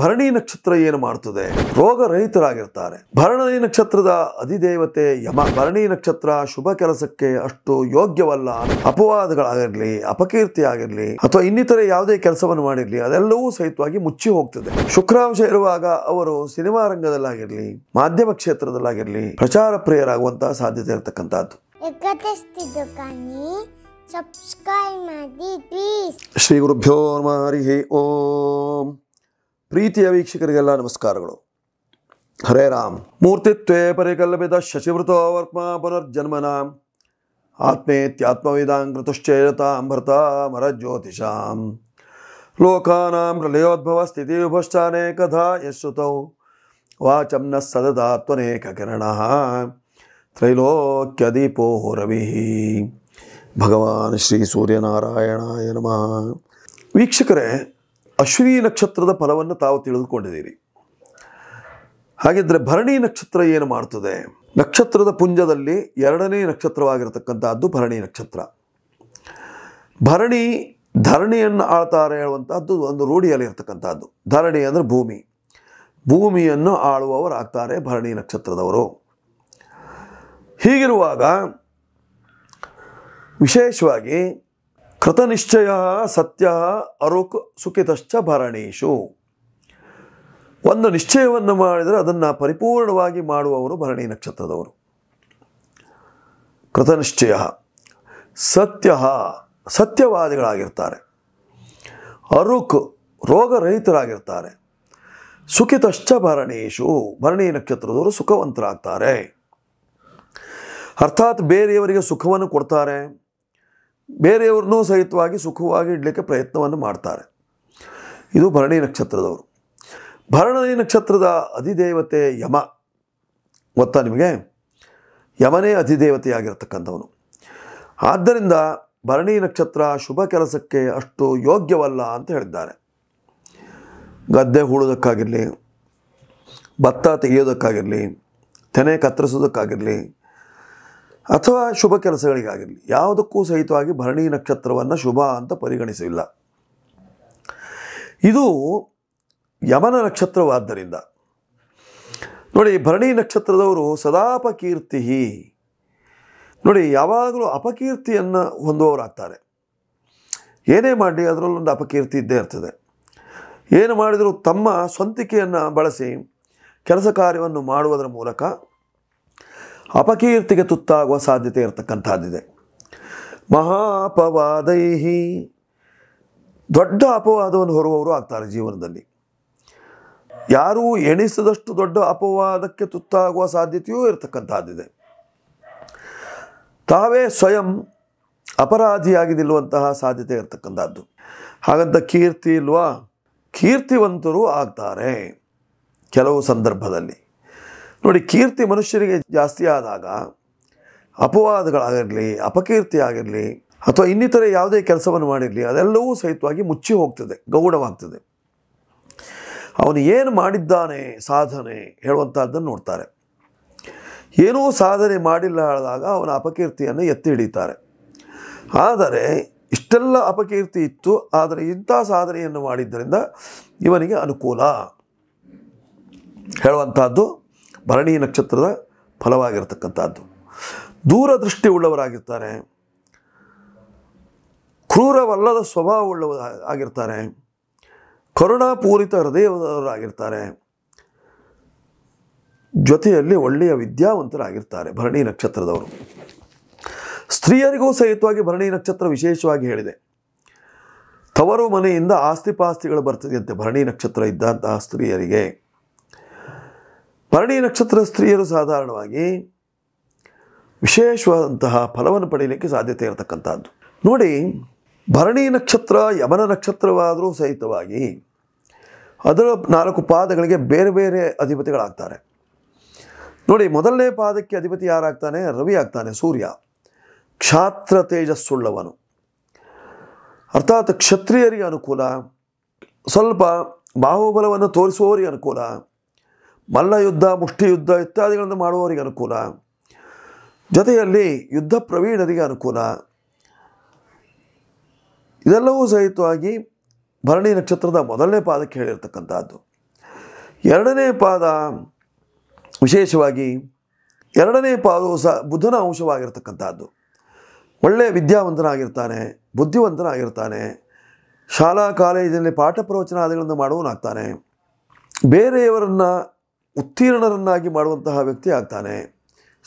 ಭರಣಿ ನಕ್ಷತ್ರ ಏನು ಮಾಡ್ತದೆ ರೋಗರಹಿತರಾಗಿರ್ತಾರೆ ಭರಣಿ ನಕ್ಷತ್ರದ ಅಧಿದೇವತೆ ಯಮ ಭರಣಿ ನಕ್ಷತ್ರ ಶುಭ ಕೆಲಸಕ್ಕೆ ಅಷ್ಟು ಯೋಗ್ಯವಲ್ಲ ಅಪವಾದಗಳಾಗಿರ್ಲಿ ಅಪಕೀರ್ತಿ ಆಗಿರ್ಲಿ ಅಥವಾ ಇನ್ನಿತರ ಯಾವುದೇ ಕೆಲಸವನ್ನು ಮಾಡಿರ್ಲಿ ಅದೆಲ್ಲವೂ ಸಹಿತವಾಗಿ ಮುಚ್ಚಿ ಹೋಗ್ತದೆ ಶುಕ್ರಾಂಶ ಇರುವಾಗ ಅವರು ಸಿನಿಮಾ ರಂಗದಲ್ಲಾಗಿರ್ಲಿ ಮಾಧ್ಯಮ ಕ್ಷೇತ್ರದಲ್ಲಾಗಿರ್ಲಿ ಪ್ರಚಾರ ಪ್ರಿಯರಾಗುವಂತಹ ಸಾಧ್ಯತೆ ಇರತಕ್ಕಂಥದ್ದು ಶ್ರೀ ಗುರುಭ್ಯೋ ಹರಿ ಓಂ प्रीतिय वीक्षक नमस्कार हरे राम मूर्तित्व परिकल्पित शशिवृतवर्म पुनर्जन्म आत्मेत्यात्मेदृतुश्चेता अमृतामर ज्योतिषा लोकाना प्रलयोद्भव स्थितिभुश्चाने कथा यश्रुत वाचम न सदतात्मनेकण दीपो रवि भगवान श्री सूर्यनारायणा नम वीक्षक ಅಶ್ವಿನಿ ನಕ್ಷತ್ರದ ಫಲವನ್ನು ತಾವು ತಿಳಿದುಕೊಂಡಿದ್ದೀರಿ ಹಾಗಿದ್ದರೆ ಭರಣಿ ನಕ್ಷತ್ರ ಏನು ಮಾಡ್ತದೆ ನಕ್ಷತ್ರದ ಪುಂಜದಲ್ಲಿ ಎರಡನೇ ನಕ್ಷತ್ರವಾಗಿರತಕ್ಕಂಥದ್ದು ಭರಣಿ ನಕ್ಷತ್ರ ಭರಣಿ ಧರಣಿಯನ್ನು ಆಳ್ತಾರೆ ಹೇಳುವಂತಹದ್ದು ಒಂದು ರೂಢಿಯಲ್ಲಿ ಇರತಕ್ಕಂಥದ್ದು ಧರಣಿ ಅಂದರೆ ಭೂಮಿ ಭೂಮಿಯನ್ನು ಆಳುವವರಾಗ್ತಾರೆ ಭರಣಿ ನಕ್ಷತ್ರದವರು ಹೀಗಿರುವಾಗ ವಿಶೇಷವಾಗಿ ಕೃತನಿಶ್ಚಯ ಸತ್ಯ ಅರೋಕ್ ಸುಖಿತಶ್ಚ ಭರಣೇಶು ಒಂದು ನಿಶ್ಚಯವನ್ನು ಮಾಡಿದರೆ ಅದನ್ನು ಪರಿಪೂರ್ಣವಾಗಿ ಮಾಡುವವರು ಭರಣಿ ನಕ್ಷತ್ರದವರು ಕೃತನಿಶ್ಚಯ ಸತ್ಯ ಸತ್ಯವಾದಿಗಳಾಗಿರ್ತಾರೆ ಅರುಕ್ ರೋಗರಹಿತರಾಗಿರ್ತಾರೆ ಸುಖಿತಶ್ಚ ಭರಣೇಶು ಭರಣಿ ನಕ್ಷತ್ರದವರು ಸುಖವಂತರಾಗ್ತಾರೆ ಅರ್ಥಾತ್ ಬೇರೆಯವರಿಗೆ ಸುಖವನ್ನು ಕೊಡ್ತಾರೆ ಬೇರೆಯವ್ರನ್ನೂ ಸಹಿತವಾಗಿ ಸುಖವಾಗಿ ಇಡಲಿಕ್ಕೆ ಪ್ರಯತ್ನವನ್ನು ಮಾಡ್ತಾರೆ ಇದು ಭರಣಿ ನಕ್ಷತ್ರದವರು ಭರಣಿ ನಕ್ಷತ್ರದ ಅಧಿದೇವತೆ ಯಮ ಗೊತ್ತಾ ನಿಮಗೆ ಯಮನೇ ಅಧಿದೇವತೆಯಾಗಿರ್ತಕ್ಕಂಥವನು ಆದ್ದರಿಂದ ಭರಣಿ ನಕ್ಷತ್ರ ಶುಭ ಕೆಲಸಕ್ಕೆ ಅಷ್ಟು ಯೋಗ್ಯವಲ್ಲ ಅಂತ ಹೇಳಿದ್ದಾರೆ ಗದ್ದೆ ಹೂಳೋದಕ್ಕಾಗಿರಲಿ ಭತ್ತ ತೆಗೆಯೋದಕ್ಕಾಗಿರಲಿ ತೆನೆ ಕತ್ತರಿಸೋದಕ್ಕಾಗಿರಲಿ ಅಥವಾ ಶುಭ ಕೆಲಸಗಳಿಗಾಗಿರಲಿ ಯಾವುದಕ್ಕೂ ಸಹಿತವಾಗಿ ಭರಣಿ ನಕ್ಷತ್ರವನ್ನು ಶುಭ ಅಂತ ಪರಿಗಣಿಸಲಿಲ್ಲ ಇದು ಯಮನ ನಕ್ಷತ್ರವಾದ್ದರಿಂದ ನೋಡಿ ಭರಣಿ ನಕ್ಷತ್ರದವರು ಸದಾಪಕೀರ್ತಿ ನೋಡಿ ಯಾವಾಗಲೂ ಅಪಕೀರ್ತಿಯನ್ನು ಹೊಂದುವವರಾಗ್ತಾರೆ ಏನೇ ಮಾಡಿ ಅದರಲ್ಲೊಂದು ಅಪಕೀರ್ತಿ ಇದ್ದೇ ಇರ್ತದೆ ಏನು ಮಾಡಿದರೂ ತಮ್ಮ ಸ್ವಂತಿಕೆಯನ್ನು ಬಳಸಿ ಕೆಲಸ ಕಾರ್ಯವನ್ನು ಮಾಡುವುದರ ಮೂಲಕ ಅಪಕೀರ್ತಿಗೆ ತುತ್ತಾಗುವ ಸಾಧ್ಯತೆ ಇರತಕ್ಕಂಥದ್ದಿದೆ ಮಹಾಪವಾದೈಹಿ ದೊಡ್ಡ ಅಪವಾದವನ್ನು ಹೊರುವವರು ಆಗ್ತಾರೆ ಜೀವನದಲ್ಲಿ ಯಾರೂ ಎಣಿಸದಷ್ಟು ದೊಡ್ಡ ಅಪವಾದಕ್ಕೆ ತುತ್ತಾಗುವ ಸಾಧ್ಯತೆಯೂ ಇರತಕ್ಕಂಥದ್ದಿದೆ ತಾವೇ ಸ್ವಯಂ ಅಪರಾಧಿಯಾಗಿ ನಿಲ್ಲುವಂತಹ ಸಾಧ್ಯತೆ ಇರತಕ್ಕಂಥದ್ದು ಹಾಗಂತ ಕೀರ್ತಿ ಇಲ್ವಾ ಕೀರ್ತಿವಂತರು ಆಗ್ತಾರೆ ಕೆಲವು ಸಂದರ್ಭದಲ್ಲಿ ನೋಡಿ ಕೀರ್ತಿ ಮನುಷ್ಯರಿಗೆ ಜಾಸ್ತಿ ಆದಾಗ ಅಪವಾದಗಳಾಗಿರಲಿ ಅಪಕೀರ್ತಿ ಆಗಿರಲಿ ಅಥವಾ ಇನ್ನಿತರ ಯಾವುದೇ ಕೆಲಸವನ್ನು ಮಾಡಿರಲಿ ಅದೆಲ್ಲವೂ ಸಹಿತವಾಗಿ ಮುಚ್ಚಿ ಹೋಗ್ತದೆ ಗೌಡವಾಗ್ತದೆ ಅವನು ಏನು ಮಾಡಿದ್ದಾನೆ ಸಾಧನೆ ಹೇಳುವಂಥದ್ದನ್ನು ನೋಡ್ತಾರೆ ಏನೂ ಸಾಧನೆ ಮಾಡಿಲ್ಲ ಹೇಳಿದಾಗ ಅವನ ಅಪಕೀರ್ತಿಯನ್ನು ಎತ್ತಿ ಹಿಡಿತಾರೆ ಆದರೆ ಇಷ್ಟೆಲ್ಲ ಅಪಕೀರ್ತಿ ಇತ್ತು ಆದರೆ ಇಂಥ ಸಾಧನೆಯನ್ನು ಮಾಡಿದ್ದರಿಂದ ಇವನಿಗೆ ಅನುಕೂಲ ಹೇಳುವಂಥದ್ದು ಭರಣಿ ನಕ್ಷತ್ರದ ಫಲವಾಗಿರ್ತಕ್ಕಂಥದ್ದು ದೂರದೃಷ್ಟಿ ಉಳ್ಳವರಾಗಿರ್ತಾರೆ ಕ್ರೂರವಲ್ಲದ ಸ್ವಭಾವ ಉಳ್ಳವರ ಆಗಿರ್ತಾರೆ ಕರುಣಾಪೂರಿತ ಹೃದಯವರಾಗಿರ್ತಾರೆ ಜೊತೆಯಲ್ಲಿ ಒಳ್ಳೆಯ ವಿದ್ಯಾವಂತರಾಗಿರ್ತಾರೆ ಭರಣಿ ನಕ್ಷತ್ರದವರು ಸ್ತ್ರೀಯರಿಗೂ ಸಹಿತವಾಗಿ ಭರಣಿ ನಕ್ಷತ್ರ ವಿಶೇಷವಾಗಿ ಹೇಳಿದೆ ತವರು ಮನೆಯಿಂದ ಆಸ್ತಿಪಾಸ್ತಿಗಳು ಬರ್ತದಂತೆ ಭರಣಿ ನಕ್ಷತ್ರ ಇದ್ದಂತಹ ಸ್ತ್ರೀಯರಿಗೆ ಭರಣಿ ನಕ್ಷತ್ರ ಸ್ತ್ರೀಯರು ಸಾಧಾರಣವಾಗಿ ವಿಶೇಷವಾದಂತಹ ಫಲವನ್ನು ಪಡೆಯಲಿಕ್ಕೆ ಸಾಧ್ಯತೆ ಇರತಕ್ಕಂಥದ್ದು ನೋಡಿ ಭರಣಿ ನಕ್ಷತ್ರ ಯಮನ ನಕ್ಷತ್ರವಾದರೂ ಸಹಿತವಾಗಿ ಅದರ ನಾಲ್ಕು ಪಾದಗಳಿಗೆ ಬೇರೆ ಬೇರೆ ಅಧಿಪತಿಗಳಾಗ್ತಾರೆ ನೋಡಿ ಮೊದಲನೇ ಪಾದಕ್ಕೆ ಅಧಿಪತಿ ಯಾರಾಗ್ತಾನೆ ರವಿ ಆಗ್ತಾನೆ ಸೂರ್ಯ ಕ್ಷಾತ್ರ ತೇಜಸ್ಸುಳ್ಳವನು ಅರ್ಥಾತ್ ಕ್ಷತ್ರಿಯರಿಗೆ ಅನುಕೂಲ ಸ್ವಲ್ಪ ಬಾಹುಬಲವನ್ನು ತೋರಿಸುವವರಿಗೆ ಅನುಕೂಲ ಮಲ್ಲ ಮಲ್ಲಯುದ್ಧ ಮುಷ್ಟಿಯುದ್ಧ ಇತ್ಯಾದಿಗಳನ್ನು ಮಾಡುವವರಿಗೆ ಅನುಕೂಲ ಜೊತೆಯಲ್ಲಿ ಯುದ್ಧ ಪ್ರವೀಣರಿಗೆ ಅನುಕೂಲ ಇದೆಲ್ಲವೂ ಸಹಿತವಾಗಿ ಭರಣಿ ನಕ್ಷತ್ರದ ಮೊದಲನೇ ಪಾದಕ್ಕೆ ಹೇಳಿರ್ತಕ್ಕಂಥದ್ದು ಎರಡನೇ ಪಾದ ವಿಶೇಷವಾಗಿ ಎರಡನೇ ಪಾದವು ಸಹ ಬುಧನ ಅಂಶವಾಗಿರ್ತಕ್ಕಂಥದ್ದು ಒಳ್ಳೆಯ ವಿದ್ಯಾವಂತನಾಗಿರ್ತಾನೆ ಬುದ್ಧಿವಂತನಾಗಿರ್ತಾನೆ ಶಾಲಾ ಕಾಲೇಜಿನಲ್ಲಿ ಪಾಠ ಪ್ರವಚನ ಆದಿಗಳನ್ನು ಮಾಡುವನಾಗ್ತಾನೆ ಬೇರೆಯವರನ್ನು ಉತ್ತೀರ್ಣರನ್ನಾಗಿ ಮಾಡುವಂತಹ ವ್ಯಕ್ತಿ ಆಗ್ತಾನೆ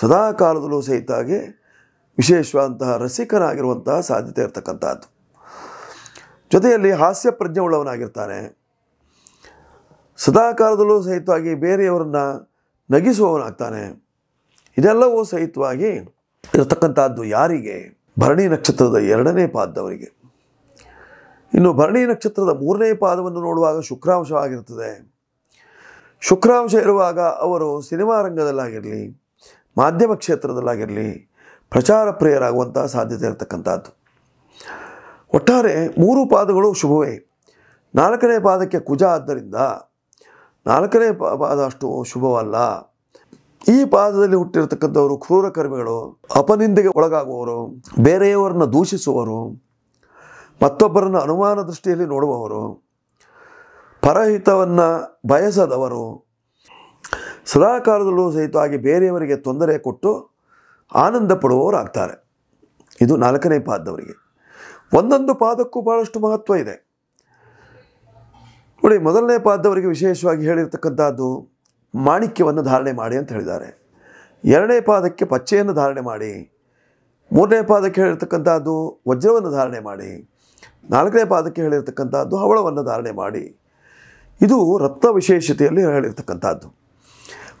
ಸದಾ ಕಾಲದಲ್ಲೂ ಸಹಿತಾಗಿ ವಿಶೇಷವಾದಂತಹ ರಸಿಕನಾಗಿರುವಂತಹ ಸಾಧ್ಯತೆ ಇರತಕ್ಕಂಥದ್ದು ಜೊತೆಯಲ್ಲಿ ಹಾಸ್ಯ ಉಳ್ಳವನಾಗಿರ್ತಾನೆ ಸದಾ ಕಾಲದಲ್ಲೂ ಸಹಿತವಾಗಿ ಬೇರೆಯವರನ್ನು ನಗಿಸುವವನಾಗ್ತಾನೆ ಇದೆಲ್ಲವೂ ಸಹಿತವಾಗಿ ಇರತಕ್ಕಂಥದ್ದು ಯಾರಿಗೆ ಭರಣಿ ನಕ್ಷತ್ರದ ಎರಡನೇ ಪಾದದವರಿಗೆ ಇನ್ನು ಭರಣಿ ನಕ್ಷತ್ರದ ಮೂರನೇ ಪಾದವನ್ನು ನೋಡುವಾಗ ಶುಕ್ರಾಂಶವಾಗಿರ್ತದೆ ಶುಕ್ರಾಂಶ ಇರುವಾಗ ಅವರು ಸಿನಿಮಾ ರಂಗದಲ್ಲಾಗಿರಲಿ ಮಾಧ್ಯಮ ಕ್ಷೇತ್ರದಲ್ಲಾಗಿರಲಿ ಪ್ರಚಾರ ಪ್ರಿಯರಾಗುವಂಥ ಸಾಧ್ಯತೆ ಇರತಕ್ಕಂಥದ್ದು ಒಟ್ಟಾರೆ ಮೂರು ಪಾದಗಳು ಶುಭವೇ ನಾಲ್ಕನೇ ಪಾದಕ್ಕೆ ಕುಜ ಆದ್ದರಿಂದ ನಾಲ್ಕನೇ ಪಾದ ಅಷ್ಟು ಶುಭವಲ್ಲ ಈ ಪಾದದಲ್ಲಿ ಹುಟ್ಟಿರತಕ್ಕಂಥವರು ಕ್ರೂರ ಕರ್ಮಿಗಳು ಅಪನಿಂದೆಗೆ ಒಳಗಾಗುವವರು ಬೇರೆಯವರನ್ನು ದೂಷಿಸುವವರು ಮತ್ತೊಬ್ಬರನ್ನು ಅನುಮಾನ ದೃಷ್ಟಿಯಲ್ಲಿ ನೋಡುವವರು ಪರಹಿತವನ್ನು ಬಯಸದವರು ಸದಾಕಾಲದಲ್ಲೂ ಸಹಿತವಾಗಿ ಬೇರೆಯವರಿಗೆ ತೊಂದರೆ ಕೊಟ್ಟು ಆನಂದ ಪಡುವವರಾಗ್ತಾರೆ ಇದು ನಾಲ್ಕನೇ ಪಾದದವರಿಗೆ ಒಂದೊಂದು ಪಾದಕ್ಕೂ ಭಾಳಷ್ಟು ಮಹತ್ವ ಇದೆ ನೋಡಿ ಮೊದಲನೇ ಪಾದದವರಿಗೆ ವಿಶೇಷವಾಗಿ ಹೇಳಿರ್ತಕ್ಕಂಥದ್ದು ಮಾಣಿಕ್ಯವನ್ನು ಧಾರಣೆ ಮಾಡಿ ಅಂತ ಹೇಳಿದ್ದಾರೆ ಎರಡನೇ ಪಾದಕ್ಕೆ ಪಚ್ಚೆಯನ್ನು ಧಾರಣೆ ಮಾಡಿ ಮೂರನೇ ಪಾದಕ್ಕೆ ಹೇಳಿರ್ತಕ್ಕಂಥದ್ದು ವಜ್ರವನ್ನು ಧಾರಣೆ ಮಾಡಿ ನಾಲ್ಕನೇ ಪಾದಕ್ಕೆ ಹೇಳಿರ್ತಕ್ಕಂಥದ್ದು ಹವಳವನ್ನು ಧಾರಣೆ ಮಾಡಿ ಇದು ರತ್ನ ವಿಶೇಷತೆಯಲ್ಲಿ ಹೇಳಿರ್ತಕ್ಕಂಥದ್ದು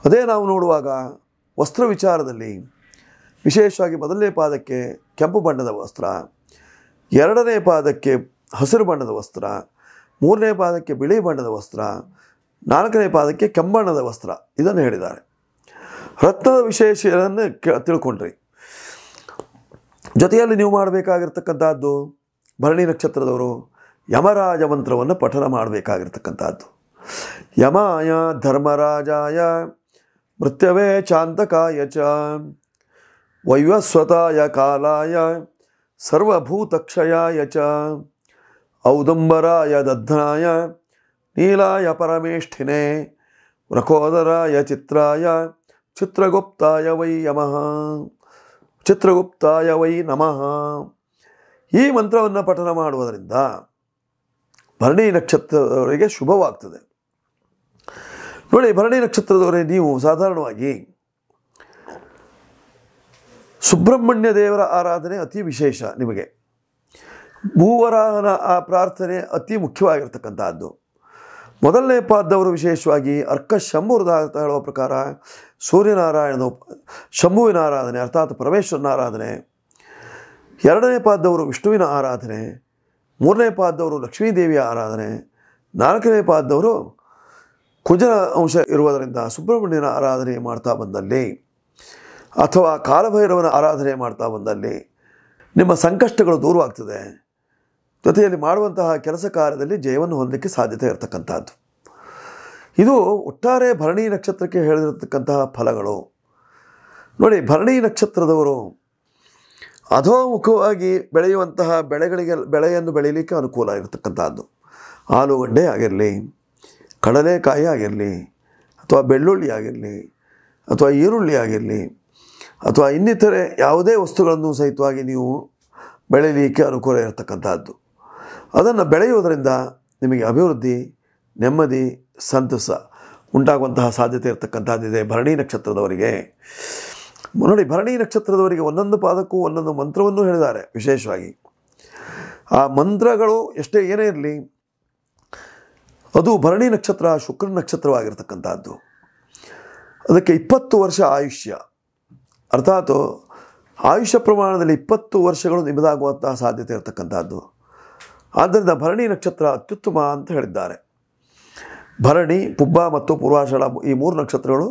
ಅದೇ ನಾವು ನೋಡುವಾಗ ವಸ್ತ್ರ ವಿಚಾರದಲ್ಲಿ ವಿಶೇಷವಾಗಿ ಮೊದಲನೇ ಪಾದಕ್ಕೆ ಕೆಂಪು ಬಣ್ಣದ ವಸ್ತ್ರ ಎರಡನೇ ಪಾದಕ್ಕೆ ಹಸಿರು ಬಣ್ಣದ ವಸ್ತ್ರ ಮೂರನೇ ಪಾದಕ್ಕೆ ಬಿಳಿ ಬಣ್ಣದ ವಸ್ತ್ರ ನಾಲ್ಕನೇ ಪಾದಕ್ಕೆ ಕೆಂಬಣ್ಣದ ವಸ್ತ್ರ ಇದನ್ನು ಹೇಳಿದ್ದಾರೆ ರತ್ನದ ವಿಶೇಷಗಳನ್ನು ತಿಳ್ಕೊಂಡ್ರಿ ಜೊತೆಯಲ್ಲಿ ನೀವು ಮಾಡಬೇಕಾಗಿರ್ತಕ್ಕಂಥದ್ದು ಭರಣಿ ನಕ್ಷತ್ರದವರು ಯಮರಾಜ ಮಂತ್ರವನ್ನು ಪಠನ ಮಾಡಬೇಕಾಗಿರ್ತಕ್ಕಂಥದ್ದು ಯಮಾಯ ಧರ್ಮರಾಜಾಯ ಮೃತ್ಯವೇ ಚಾಂತಕಾಯ ಚ ವೈವಸ್ವತಾಯ ಕಾಲಾಯ ಸರ್ವಭೂತಕ್ಷಯಾಯ ಚ ಔದಂಬರಾಯ ದಧ್ನಾಯ ನೀಲಾಯ ಪರಮೇಷ್ಠಿನೇ ವೃಕೋದರಾಯ ಚಿತ್ರಾಯ ಚಿತ್ರಗುಪ್ತಾಯ ವೈ ಯಮಃ ಚಿತ್ರಗುಪ್ತಾಯ ವೈ ನಮಃ ಈ ಮಂತ್ರವನ್ನು ಪಠನ ಮಾಡುವುದರಿಂದ ಭರಣಿ ನಕ್ಷತ್ರದವರಿಗೆ ಶುಭವಾಗ್ತದೆ ನೋಡಿ ಭರಣಿ ನಕ್ಷತ್ರದವರೇ ನೀವು ಸಾಧಾರಣವಾಗಿ ಸುಬ್ರಹ್ಮಣ್ಯ ದೇವರ ಆರಾಧನೆ ಅತಿ ವಿಶೇಷ ನಿಮಗೆ ಭೂವರಾಹನ ಆ ಪ್ರಾರ್ಥನೆ ಅತಿ ಮುಖ್ಯವಾಗಿರ್ತಕ್ಕಂಥದ್ದು ಮೊದಲನೇ ಪಾದದವರು ವಿಶೇಷವಾಗಿ ಅರ್ಕ ಶಂಭುರದ ಅಂತ ಹೇಳುವ ಪ್ರಕಾರ ಸೂರ್ಯನಾರಾಯಣದ ಶಂಭುವಿನ ಆರಾಧನೆ ಅರ್ಥಾತ್ ಪರಮೇಶ್ವರನ ಆರಾಧನೆ ಎರಡನೇ ಪಾದದವರು ವಿಷ್ಣುವಿನ ಆರಾಧನೆ ಮೂರನೇ ಪಾದದವರು ಲಕ್ಷ್ಮೀದೇವಿಯ ಆರಾಧನೆ ನಾಲ್ಕನೇ ಪಾದದವರು ಕುಜರ ಅಂಶ ಇರುವುದರಿಂದ ಸುಬ್ರಹ್ಮಣ್ಯನ ಆರಾಧನೆ ಮಾಡ್ತಾ ಬಂದಲ್ಲಿ ಅಥವಾ ಕಾಲಭೈರವನ ಆರಾಧನೆ ಮಾಡ್ತಾ ಬಂದಲ್ಲಿ ನಿಮ್ಮ ಸಂಕಷ್ಟಗಳು ದೂರವಾಗ್ತದೆ ಜೊತೆಯಲ್ಲಿ ಮಾಡುವಂತಹ ಕೆಲಸ ಕಾರ್ಯದಲ್ಲಿ ಜಯವನ್ನು ಹೊಂದಲಿಕ್ಕೆ ಸಾಧ್ಯತೆ ಇರತಕ್ಕಂಥದ್ದು ಇದು ಒಟ್ಟಾರೆ ಭರಣಿ ನಕ್ಷತ್ರಕ್ಕೆ ಹೇಳಿರತಕ್ಕಂತಹ ಫಲಗಳು ನೋಡಿ ಭರಣಿ ನಕ್ಷತ್ರದವರು ಅಧೋಮುಖವಾಗಿ ಬೆಳೆಯುವಂತಹ ಬೆಳೆಗಳಿಗೆ ಬೆಳೆಯನ್ನು ಬೆಳೀಲಿಕ್ಕೆ ಅನುಕೂಲ ಇರತಕ್ಕಂಥದ್ದು ಆಲೂಗಡ್ಡೆ ಆಗಿರಲಿ ಕಡಲೆಕಾಯಿ ಆಗಿರಲಿ ಅಥವಾ ಬೆಳ್ಳುಳ್ಳಿ ಆಗಿರಲಿ ಅಥವಾ ಈರುಳ್ಳಿ ಆಗಿರಲಿ ಅಥವಾ ಇನ್ನಿತರೆ ಯಾವುದೇ ವಸ್ತುಗಳನ್ನು ಸಹಿತವಾಗಿ ನೀವು ಬೆಳೀಲಿಕ್ಕೆ ಅನುಕೂಲ ಇರತಕ್ಕಂಥದ್ದು ಅದನ್ನು ಬೆಳೆಯುವುದರಿಂದ ನಿಮಗೆ ಅಭಿವೃದ್ಧಿ ನೆಮ್ಮದಿ ಸಂತಸ ಉಂಟಾಗುವಂತಹ ಸಾಧ್ಯತೆ ಇರತಕ್ಕಂಥದ್ದಿದೆ ಭರಣಿ ನಕ್ಷತ್ರದವರಿಗೆ ನೋಡಿ ಭರಣಿ ನಕ್ಷತ್ರದವರಿಗೆ ಒಂದೊಂದು ಪಾದಕ್ಕೂ ಒಂದೊಂದು ಮಂತ್ರವನ್ನು ಹೇಳಿದ್ದಾರೆ ವಿಶೇಷವಾಗಿ ಆ ಮಂತ್ರಗಳು ಎಷ್ಟೇ ಏನೇ ಇರಲಿ ಅದು ಭರಣಿ ನಕ್ಷತ್ರ ಶುಕ್ರ ನಕ್ಷತ್ರವಾಗಿರ್ತಕ್ಕಂಥದ್ದು ಅದಕ್ಕೆ ಇಪ್ಪತ್ತು ವರ್ಷ ಆಯುಷ್ಯ ಅರ್ಥಾತ್ ಆಯುಷ್ಯ ಪ್ರಮಾಣದಲ್ಲಿ ಇಪ್ಪತ್ತು ವರ್ಷಗಳು ನಿಮ್ಮದಾಗುವಂತಹ ಸಾಧ್ಯತೆ ಇರತಕ್ಕಂಥದ್ದು ಆದ್ದರಿಂದ ಭರಣಿ ನಕ್ಷತ್ರ ಅತ್ಯುತ್ತಮ ಅಂತ ಹೇಳಿದ್ದಾರೆ ಭರಣಿ ಪುಬ್ಬ ಮತ್ತು ಪೂರ್ವಾಷಾಢ ಈ ಮೂರು ನಕ್ಷತ್ರಗಳು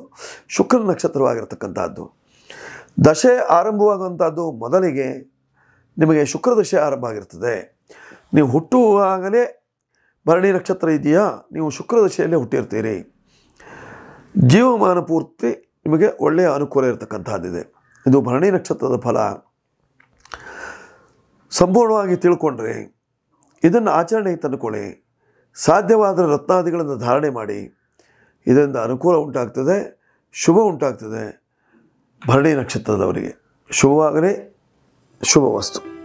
ಶುಕ್ರ ನಕ್ಷತ್ರವಾಗಿರ್ತಕ್ಕಂಥದ್ದು ದಶೆ ಆರಂಭವಾಗುವಂಥದ್ದು ಮೊದಲಿಗೆ ನಿಮಗೆ ಶುಕ್ರ ದಶೆ ಆರಂಭ ಆಗಿರ್ತದೆ ನೀವು ಹುಟ್ಟುವಾಗಲೇ ಭರಣಿ ನಕ್ಷತ್ರ ಇದೆಯಾ ನೀವು ಶುಕ್ರ ದಶೆಯಲ್ಲೇ ಹುಟ್ಟಿರ್ತೀರಿ ಜೀವಮಾನ ಪೂರ್ತಿ ನಿಮಗೆ ಒಳ್ಳೆಯ ಅನುಕೂಲ ಇರತಕ್ಕಂಥದ್ದಿದೆ ಇದು ಭರಣಿ ನಕ್ಷತ್ರದ ಫಲ ಸಂಪೂರ್ಣವಾಗಿ ತಿಳ್ಕೊಂಡ್ರೆ ಇದನ್ನು ಆಚರಣೆಗೆ ತಂದುಕೊಳ್ಳಿ ಸಾಧ್ಯವಾದರೆ ರತ್ನಾದಿಗಳನ್ನು ಧಾರಣೆ ಮಾಡಿ ಇದರಿಂದ ಅನುಕೂಲ ಉಂಟಾಗ್ತದೆ ಶುಭ ಉಂಟಾಗ್ತದೆ ಭರಣಿ ನಕ್ಷತ್ರದವರಿಗೆ ಶುಭವಾಗಲಿ ಶುಭ ವಸ್ತು